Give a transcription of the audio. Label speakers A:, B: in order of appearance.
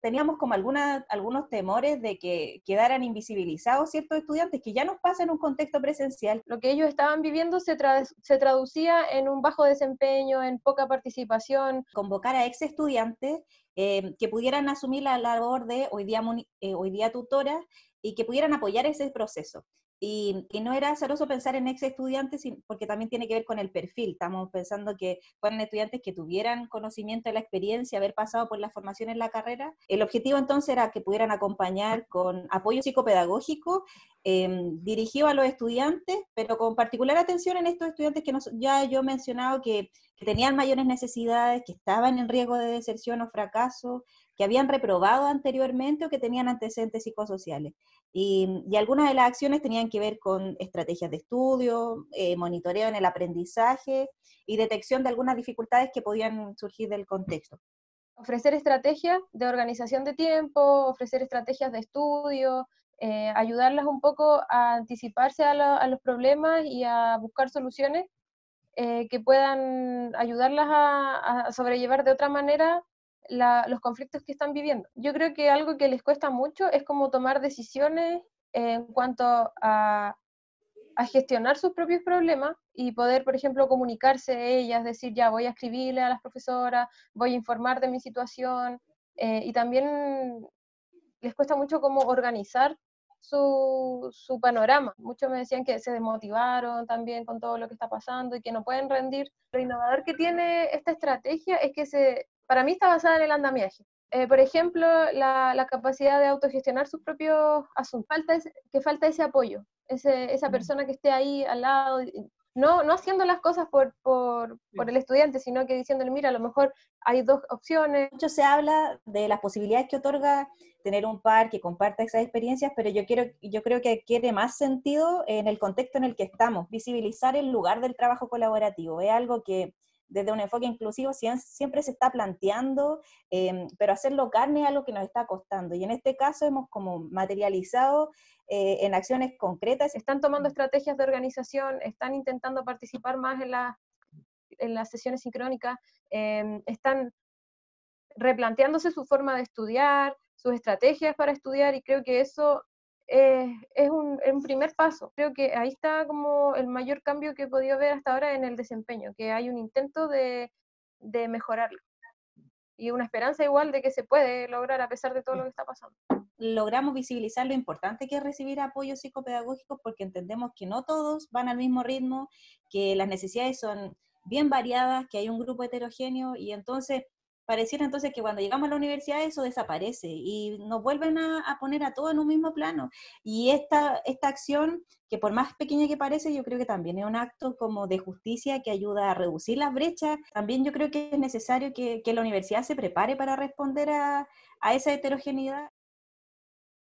A: teníamos como algunos
B: temores de que quedaran invisibilizados ciertos estudiantes que ya nos pasan en un contexto presencial. Lo que ellos estaban viviendo se, traducía en un bajo desempeño, en poca participación. Convocar a ex estudiantes eh, que pudieran asumir la labor de hoy día,
A: eh, hoy día tutoras y que pudieran apoyar ese proceso. Y, no era azaroso pensar en ex estudiantes, porque también tiene que ver con el perfil. Estamos pensando que fueran estudiantes que tuvieran conocimiento de la experiencia, haber pasado por la formación en la carrera. El objetivo entonces era que pudieran acompañar con apoyo psicopedagógico eh, dirigido a los estudiantes, pero con particular atención en estos estudiantes que ya yo he mencionado que, tenían mayores necesidades, que estaban en riesgo de deserción o fracaso, que habían reprobado anteriormente o que tenían antecedentes psicosociales. Y, algunas de las acciones tenían que ver con estrategias de estudio, eh, monitoreo en el aprendizaje y detección de algunas dificultades que podían surgir del contexto.
B: Ofrecer estrategias de organización de tiempo, ofrecer estrategias de estudio, eh, ayudarlas un poco a anticiparse a, los problemas y a buscar soluciones eh, que puedan ayudarlas a, sobrellevar de otra manera los conflictos que están viviendo. Yo creo que algo que les cuesta mucho es como tomar decisiones en cuanto a, gestionar sus propios problemas y poder, por ejemplo, comunicarse ellas, decir, ya voy a escribirle a las profesoras, voy a informar de mi situación, eh, y también les cuesta mucho como organizar su, panorama. Muchos me decían que se desmotivaron también con todo lo que está pasando y que no pueden rendir. Lo innovador que tiene esta estrategia es que se, para mí está basada en el andamiaje. Eh, por ejemplo, la, capacidad de autogestionar sus propios asuntos. Falta que falta ese apoyo, ese, esa persona que esté ahí al lado no, no haciendo las cosas por, por, por, el estudiante, sino que diciéndole, mira, a lo mejor hay dos opciones. Mucho se habla de las posibilidades que otorga tener un par
A: que comparta esas experiencias, pero yo, quiero, yo creo que adquiere más sentido en el contexto en el que estamos, visibilizar el lugar del trabajo colaborativo. Es algo que desde un enfoque inclusivo siempre se está planteando, em, pero hacerlo carne a lo que nos está costando. Y en este caso
B: hemos como materializado eh, en acciones concretas. Están tomando estrategias de organización, están intentando participar más en, la, en las sesiones sincrónicas, em, están replanteándose su forma de estudiar, sus estrategias para estudiar, y creo que eso eh, es un, primer paso. Creo que ahí está como el mayor cambio que he podido ver hasta ahora en el desempeño, que hay un intento de, de mejorarlo. Y una esperanza igual de que se puede lograr a pesar de todo lo que está pasando.
A: Logramos visibilizar lo importante que es recibir apoyo psicopedagógico porque entendemos que no todos van al mismo ritmo, que las necesidades son bien variadas, que hay un grupo heterogéneo y entonces pareciera entonces que cuando llegamos a la universidad eso desaparece y nos vuelven a, poner a todos en un mismo plano. Y esta, esta acción, que por más pequeña que parece, yo creo que también es un acto como de justicia que ayuda a reducir las brechas. También yo creo que es necesario que, la universidad se prepare para responder a esa heterogeneidad